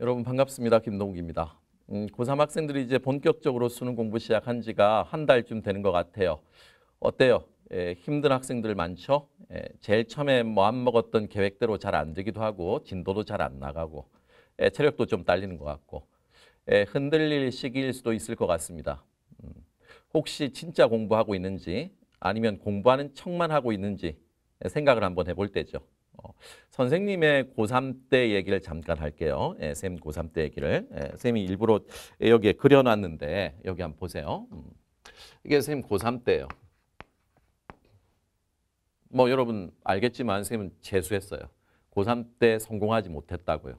여러분 반갑습니다. 김동욱입니다. 음, 고3 학생들이 이제 본격적으로 수능 공부 시작한 지가 한 달쯤 되는 것 같아요. 어때요? 예, 힘든 학생들 많죠? 예, 제일 처음에 뭐안 먹었던 계획대로 잘 안 되기도 하고 진도도 잘 안 나가고 예, 체력도 좀 딸리는 것 같고 예, 흔들릴 시기일 수도 있을 것 같습니다. 음, 혹시 진짜 공부하고 있는지 아니면 공부하는 척만 하고 있는지 생각을 한번 해볼 때죠. 선생님의 고3 때 얘기를 잠깐 할게요. 예, 쌤 고3 때 얘기를. 예, 쌤이 일부러 여기에 그려놨는데 여기 한번 보세요. 음. 이게 쌤 고3 때예요. 뭐 여러분 알겠지만 쌤은 재수했어요. 고3 때 성공하지 못했다고요.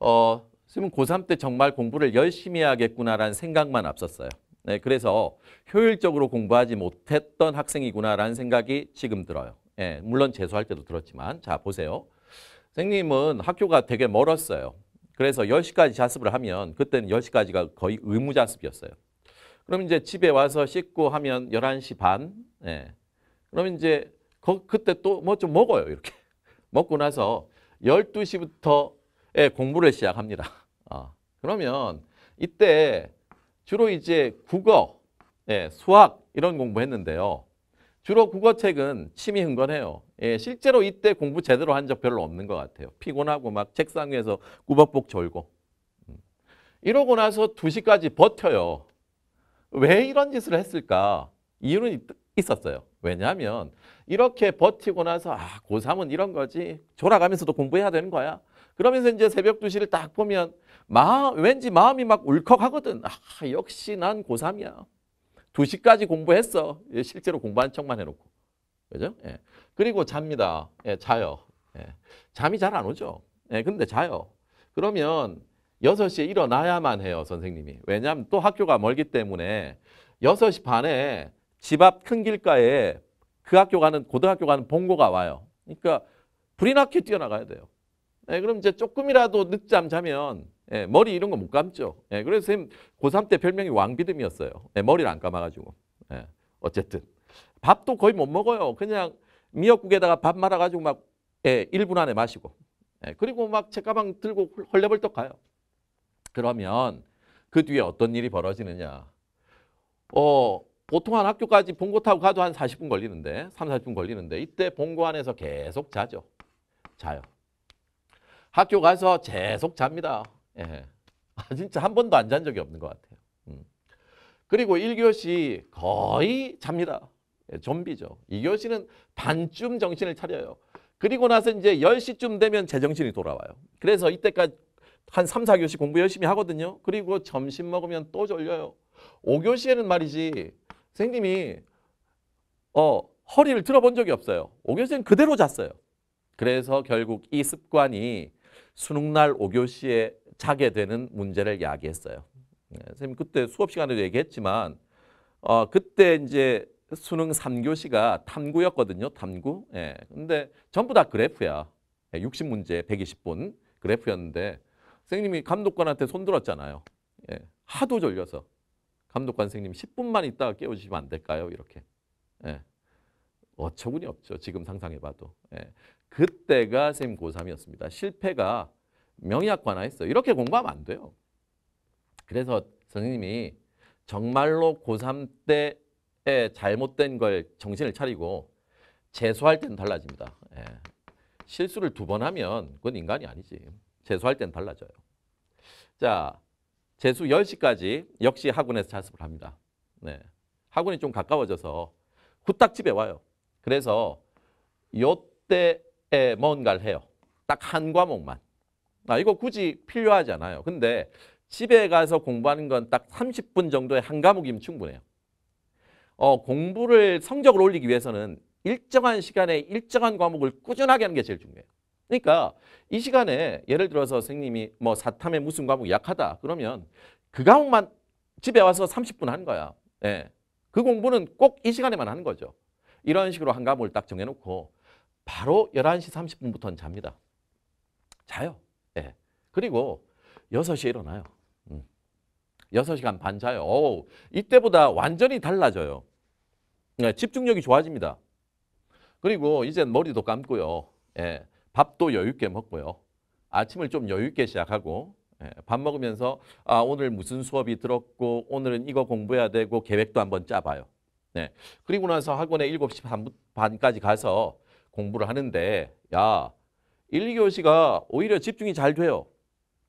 어, 쌤은 고3 때 정말 공부를 열심히 해야겠구나라는 생각만 앞섰어요. 네, 그래서 효율적으로 공부하지 못했던 학생이구나라는 생각이 지금 들어요. 예, 물론 재수할 때도 들었지만 자 보세요. 선생님은 학교가 되게 멀었어요. 그래서 10시까지 자습을 하면 그때는 10시까지가 거의 의무 자습이었어요. 그럼 이제 집에 와서 씻고 하면 11시 반. 예. 그럼 이제 거, 그때 또 뭐 좀 먹어요. 이렇게. 먹고 나서 12시부터 예, 공부를 시작합니다. 어. 그러면 이때 주로 이제 국어, 예, 수학 이런 공부했는데요. 주로 국어책은 침이 흥건해요. 예, 실제로 이때 공부 제대로 한 적 별로 없는 것 같아요. 피곤하고 막 책상 위에서 꾸벅벅 졸고. 음. 이러고 나서 2시까지 버텨요. 왜 이런 짓을 했을까? 이유는 있었어요. 왜냐하면 이렇게 버티고 나서 아 고3은 이런 거지. 졸아가면서도 공부해야 되는 거야. 그러면서 이제 새벽 2시를 딱 보면 마 왠지 마음이 막 울컥하거든. 아 역시 난 고3이야. 2시까지 공부했어. 예, 실제로 공부한 척만 해놓고. 그죠? 예. 그리고 잡니다. 예, 자요. 예. 잠이 잘 안 오죠. 예, 근데 자요. 그러면 6시에 일어나야만 해요, 선생님이. 왜냐하면 또 학교가 멀기 때문에 6시 반에 집 앞 큰 길가에 그 학교 가는, 고등학교 가는 본고가 와요. 그러니까 불이 나게 뛰어나가야 돼요. 예, 그럼 이제 조금이라도 늦잠 자면 예, 머리 이런 거 못 감죠. 예, 그래서 선 고3 때 별명이 왕비듬이었어요. 예, 머리를 안 감아가지고. 예, 어쨌든. 밥도 거의 못 먹어요. 그냥 미역국에다가 밥 말아가지고 막 예, 1분 안에 마시고. 예, 그리고 막 책가방 들고 헐레벌떡 가요. 그러면 그 뒤에 어떤 일이 벌어지느냐. 어, 보통 한 학교까지 봉고 타고 가도 한 40분 걸리는데, 3, 40분 걸리는데 이때 봉고 안에서 계속 자죠. 자요. 학교 가서 계속 잡니다. 예. 아, 진짜 한 번도 안 잔 적이 없는 것 같아요. 음. 그리고 1교시 거의 잡니다. 예, 좀비죠. 2교시는 반쯤 정신을 차려요. 그리고 나서 이제 10시쯤 되면 제정신이 돌아와요. 그래서 이때까지 한 3, 4교시 공부 열심히 하거든요. 그리고 점심 먹으면 또 졸려요. 5교시에는 말이지 선생님이 어, 허리를 들어본 적이 없어요. 5교시는 그대로 잤어요. 그래서 결국 이 습관이 수능날 5교시에 자게 되는 문제를 야기했어요. 네, 선생님 그때 수업 시간에도 얘기했지만 어, 그때 이제 수능 3교시가 탐구였거든요. 탐구. 예. 근데 전부 다 그래프야. 60문제 예, 120분 그래프였는데 선생님이 감독관한테 손들었잖아요. 예. 하도 졸려서. 감독관 선생님 10분만 있다가 깨워주시면 안 될까요? 이렇게. 예. 어처구니 없죠. 지금 상상해봐도. 예. 그때가 선생님 고3이었습니다. 실패가 명의학과 나있어 이렇게 공부하면 안 돼요. 그래서 선생님이 정말로 고3 때에 잘못된 걸 정신을 차리고 재수할 때는 달라집니다. 예. 실수를 두 번 하면 그건 인간이 아니지. 재수할 때는 달라져요. 자, 재수 10시까지 역시 학원에서 자습을 합니다. 네. 학원이 좀 가까워져서 후딱 집에 와요. 그래서 요때에 뭔가를 해요. 딱 한 과목만. 아, 이거 굳이 필요하지 않아요. 근데 집에 가서 공부하는 건 딱 30분 정도의 한 과목이면 충분해요. 어, 공부를 성적을 올리기 위해서는 일정한 시간에 일정한 과목을 꾸준하게 하는 게 제일 중요해요. 그러니까 이 시간에 예를 들어서 선생님이 뭐사탐의 무슨 과목이 약하다 그러면 그 과목만 집에 와서 30분 하는 거야. 예. 그 공부는 꼭 이 시간에만 하는 거죠. 이런 식으로 한 과목을 딱 정해놓고 바로 11시 30분부터는 잡니다. 자요. 예. 그리고 6시에 일어나요. 음. 6시간 반 자요. 오, 이때보다 완전히 달라져요. 예, 집중력이 좋아집니다. 그리고 이제 머리도 감고요. 예, 밥도 여유있게 먹고요. 아침을 좀 여유있게 시작하고 예, 밥 먹으면서 아, 오늘 무슨 수업이 들었고 오늘은 이거 공부해야 되고 계획도 한번 짜봐요. 네. 그리고 나서 학원에 7시 반까지 가서 공부를 하는데 야 1, 2교시가 오히려 집중이 잘 돼요.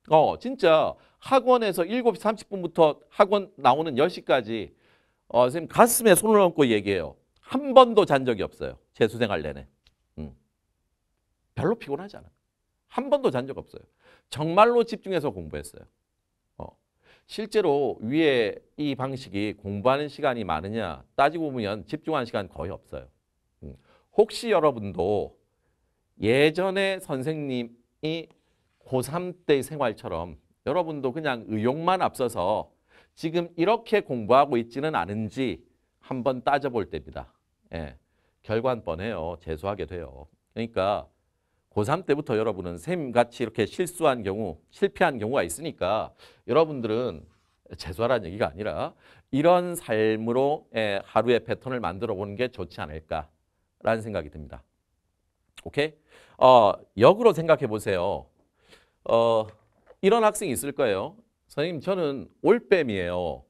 어, 진짜 학원에서 7시 30분부터 학원 나오는 10시까지 어, 선생님 가슴에 손을 얹고 얘기해요. 한 번도 잔 적이 없어요. 재수생활 내내. 음. 별로 피곤하지 않아한 번도 잔 적 없어요. 정말로 집중해서 공부했어요. 어. 실제로 위에 이 방식이 공부하는 시간이 많으냐 따지고 보면 집중하는 시간 거의 없어요. 음. 혹시 여러분도 예전에 선생님이 고3 때 생활처럼 여러분도 그냥 의욕만 앞서서 지금 이렇게 공부하고 있지는 않은지 한번 따져볼 때입니다. 예, 결과는 뻔해요. 재수하게 돼요. 그러니까 고3 때부터 여러분은 쌤같이 이렇게 실수한 경우, 실패한 경우가 있으니까 여러분들은 재수하라는 얘기가 아니라 이런 삶으로 예, 하루의 패턴을 만들어 보는 게 좋지 않을까라는 생각이 듭니다. 오케이? 어, 역으로 생각해 보세요. 어, 이런 학생이 있을 거예요. 선생님, 저는 올빼미예요.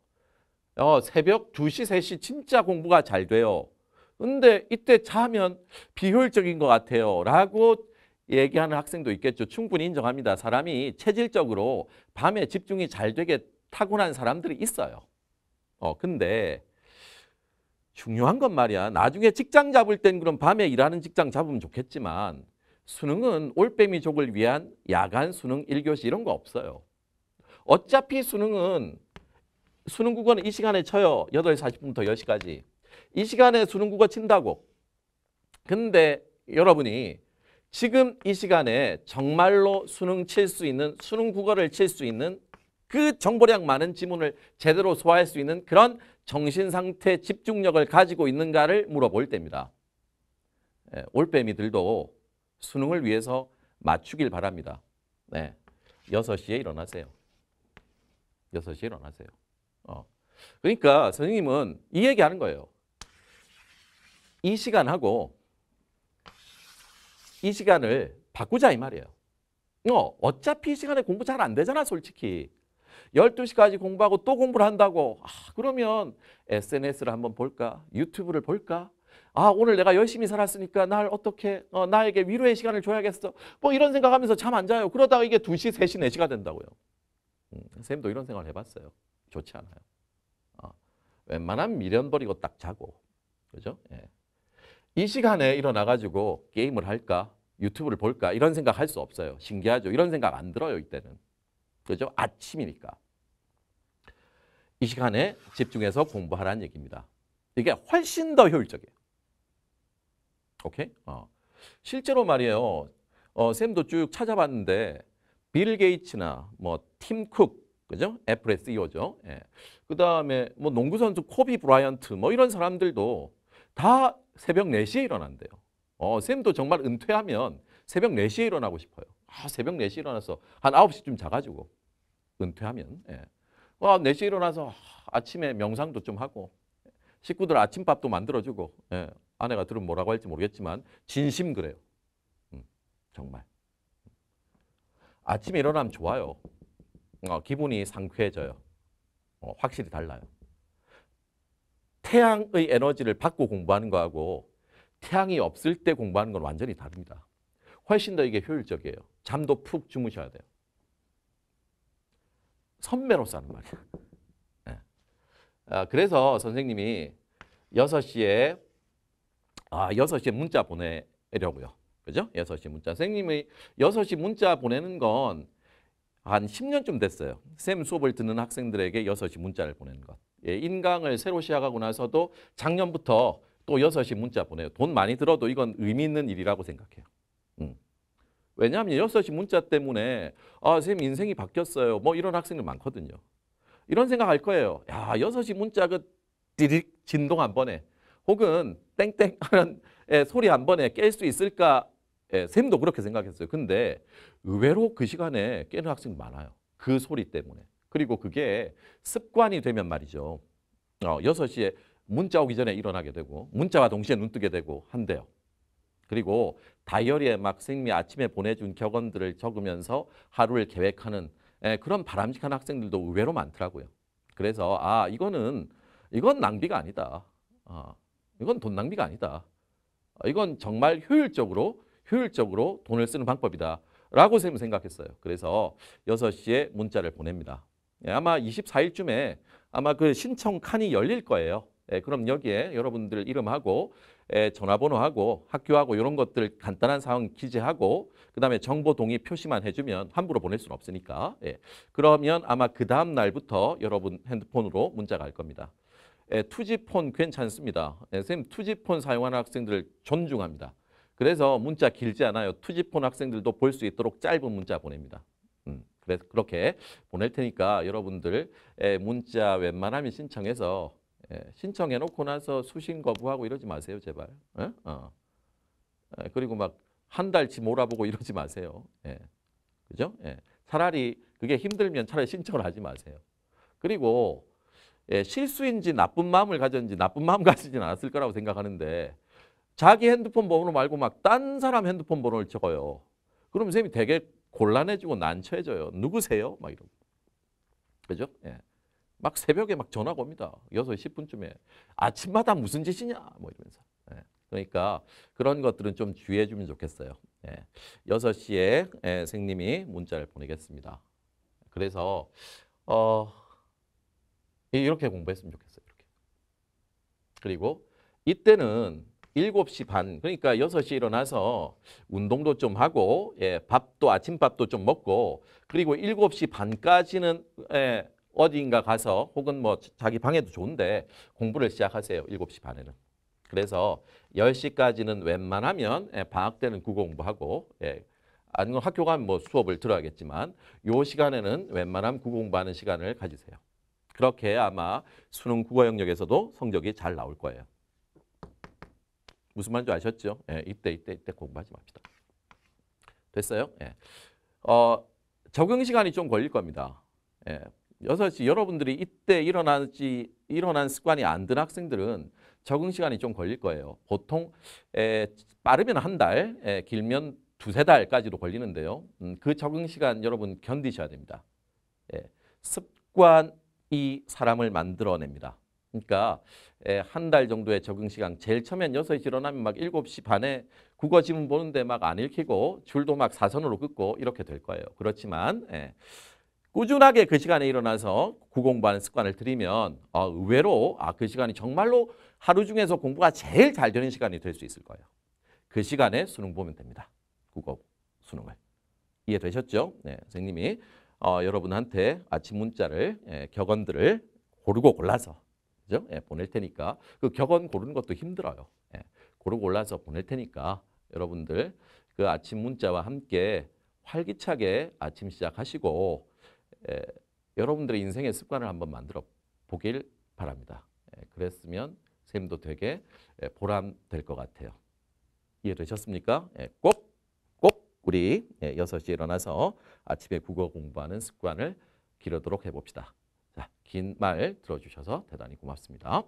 어, 새벽 2시, 3시 진짜 공부가 잘 돼요. 근데 이때 자면 비효율적인 것 같아요. 라고 얘기하는 학생도 있겠죠. 충분히 인정합니다. 사람이 체질적으로 밤에 집중이 잘 되게 타고난 사람들이 있어요. 어, 근데 중요한 건 말이야. 나중에 직장 잡을 땐 그럼 밤에 일하는 직장 잡으면 좋겠지만 수능은 올빼미족을 위한 야간 수능 1교시 이런 거 없어요. 어차피 수능은 수능 국어는 이 시간에 쳐요. 8시 40분부터 10시까지. 이 시간에 수능 국어 친다고. 근데 여러분이 지금 이 시간에 정말로 수능 칠 수 있는 수능 국어를 칠 수 있는 그 정보량 많은 지문을 제대로 소화할 수 있는 그런 정신상태 집중력을 가지고 있는가를 물어볼 때입니다. 네, 올빼미들도 수능을 위해서 맞추길 바랍니다. 네, 6시에 일어나세요. 6시에 일어나세요. 어. 그러니까 선생님은 이 얘기하는 거예요. 이 시간하고 이 시간을 바꾸자 이 말이에요. 어, 어차피 이 시간에 공부 잘 안 되잖아 솔직히. 12시까지 공부하고 또 공부를 한다고 아, 그러면 SNS를 한번 볼까? 유튜브를 볼까? 아 오늘 내가 열심히 살았으니까 날 어떻게 어, 나에게 위로의 시간을 줘야겠어 뭐 이런 생각하면서 잠 안 자요 그러다가 이게 2시, 3시, 4시가 된다고요 음, 님도 이런 생각을 해봤어요 좋지 않아요 아, 웬만하면 미련 버리고 딱 자고 그죠? 예. 이 시간에 일어나가지고 게임을 할까 유튜브를 볼까 이런 생각 할 수 없어요 신기하죠 이런 생각 안 들어요 이때는 그죠? 아침이니까 이 시간에 집중해서 공부하라는 얘기입니다. 이게 훨씬 더 효율적이에요. 오케이? 어. 실제로 말이에요. 어, 쌤도 쭉 찾아봤는데 빌 게이츠나 뭐 팀 쿡, 그죠? 애플의 CEO죠. 예. 그 다음에 뭐 농구 선수 코비 브라이언트 뭐 이런 사람들도 다 새벽 4시에 일어난대요. 어, 쌤도 정말 은퇴하면 새벽 4시에 일어나고 싶어요. 아, 새벽 4시에 일어나서 한 9시쯤 자가지고 은퇴하면. 예. 와, 어, 4시 일어나서 아침에 명상도 좀 하고 식구들 아침밥도 만들어주고 예, 아내가 들으면 뭐라고 할지 모르겠지만 진심 그래요. 음, 정말. 아침에 일어나면 좋아요. 어, 기분이 상쾌해져요. 어, 확실히 달라요. 태양의 에너지를 받고 공부하는 거하고 태양이 없을 때 공부하는 건 완전히 다릅니다. 훨씬 더 이게 효율적이에요. 잠도 푹 주무셔야 돼요. 선배로서 는 말이야. 네. 아, 그래서 선생님이 6시에 아, 6시에 문자 보내려고요. 그죠? 6시 문자. 선생님이 6시 문자 보내는 건 한 10년쯤 됐어요. 쌤 수업을 듣는 학생들에게 6시 문자를 보내는 것. 예, 인강을 새로 시작하고 나서도 작년부터 또 6시 문자 보내요. 돈 많이 들어도 이건 의미 있는 일이라고 생각해요. 왜냐하면 6시 문자 때문에 아, 선생님 인생이 바뀌었어요. 뭐 이런 학생들 많거든요. 이런 생각할 거예요. 야, 여시 문자 그 디릭 진동 한 번에 혹은 땡땡 하는 예, 소리 한 번에 깰 수 있을까? 예, 쌤도 그렇게 생각했어요. 근데 의외로 그 시간에 깨는 학생 많아요. 그 소리 때문에. 그리고 그게 습관이 되면 말이죠. 어, 6시에 문자 오기 전에 일어나게 되고 문자와 동시에 눈 뜨게 되고 한대요. 그리고 다이어리에 막 선생님이 아침에 보내준 격언들을 적으면서 하루를 계획하는 예, 그런 바람직한 학생들도 의외로 많더라고요. 그래서 아 이거는 이건 낭비가 아니다. 아, 이건 돈 낭비가 아니다. 어, 이건 정말 효율적으로 효율적으로 돈을 쓰는 방법이다. 라고 쌤은 생각했어요. 그래서 6시에 문자를 보냅니다. 예, 아마 24일쯤에 아마 그 신청 칸이 열릴 거예요. 예, 그럼 여기에 여러분들 이름하고 예, 전화번호하고 학교하고 이런 것들 간단한 사항 기재하고 그다음에 정보 동의 표시만 해주면 함부로 보낼 수는 없으니까 예, 그러면 아마 그 다음 날부터 여러분 핸드폰으로 문자가 갈 겁니다. 예, 투지폰 괜찮습니다. 예, 선생님 투지폰 사용하는 학생들 존중합니다. 그래서 문자 길지 않아요. 투지폰 학생들도 볼 수 있도록 짧은 문자 보냅니다. 음, 그렇게 보낼 테니까 여러분들 예, 문자 웬만하면 신청해서 예, 신청해 놓고 나서 수신 거부하고 이러지 마세요, 제발. 예? 어. 예, 그리고 막 한 달치 몰아보고 이러지 마세요. 그죠? 차라리 그게 힘들면 차라리 신청을 하지 마세요. 그리고 예, 실수인지 나쁜 마음을 가졌는지 나쁜 마음 가지진 않았을 거라고 생각하는데 자기 핸드폰 번호 말고 막 딴 사람 핸드폰 번호를 적어요. 그럼 선생님이 되게 곤란해지고 난처해져요. 누구세요? 막 이러고. 그죠? 예. 막 새벽에 막 전화가 옵니다. 6시 10분쯤에. 아침마다 무슨 짓이냐? 뭐 이러면서. 예. 그러니까 그런 것들은 좀 주의해 주면 좋겠어요. 예. 6시에 예, 생님이 문자를 보내겠습니다. 그래서 어, 이렇게 공부했으면 좋겠어요. 이렇게. 그리고 이때는 7시 반, 그러니까 6시 일어나서 운동도 좀 하고 예, 밥도 아침밥도 좀 먹고 그리고 7시 반까지는 예, 어딘가 가서 혹은 뭐 자기 방에도 좋은데 공부를 시작하세요. 7시 반에는. 그래서 10시까지는 웬만하면 예, 방학 때는 국어공부하고 예. 아니면 학교 가면 뭐 수업을 들어야겠지만 요 시간에는 웬만하면 국어공부하는 시간을 가지세요. 그렇게 아마 수능 국어 영역에서도 성적이 잘 나올 거예요. 무슨 말인지 아셨죠? 예, 이때 이때 이때 공부하지 맙시다. 됐어요? 예. 어, 적응 시간이 좀 걸릴 겁니다. 예, 여섯 시 여러분들이 이때 일어나지 일어난 습관이 안 든 학생들은 적응 시간이 좀 걸릴 거예요. 보통 에, 빠르면 한 달, 에, 길면 두세 달까지도 걸리는데요. 음, 그 적응 시간 여러분 견디셔야 됩니다. 예, 습관이 사람을 만들어냅니다. 그러니까 한 달 정도의 적응 시간 제일 처음엔 여시 일어나면 막일시 반에 국어 지문 보는데 막 안 읽히고 줄도 막 사선으로 긋고 이렇게 될 거예요. 그렇지만 예, 꾸준하게 그 시간에 일어나서 구공부하는 습관을 들이면 어, 의외로 아, 그 시간이 정말로 하루 중에서 공부가 제일 잘 되는 시간이 될 수 있을 거예요. 그 시간에 수능 보면 됩니다. 국어 수능을. 이해되셨죠? 네, 선생님이 어, 여러분한테 아침 문자를 예, 격언들을 고르고 골라서 그죠? 예, 보낼 테니까 그 격언 고르는 것도 힘들어요. 예, 고르고 골라서 보낼 테니까 여러분들 그 아침 문자와 함께 활기차게 아침 시작하시고 에, 여러분들의 인생의 습관을 한번 만들어 보길 바랍니다. 에, 그랬으면 쌤도 되게 에, 보람 될 것 같아요. 이해되셨습니까? 꼭, 꼭 우리 6시에 일어나서 아침에 국어 공부하는 습관을 기르도록 해봅시다. 긴 말 들어주셔서 대단히 고맙습니다.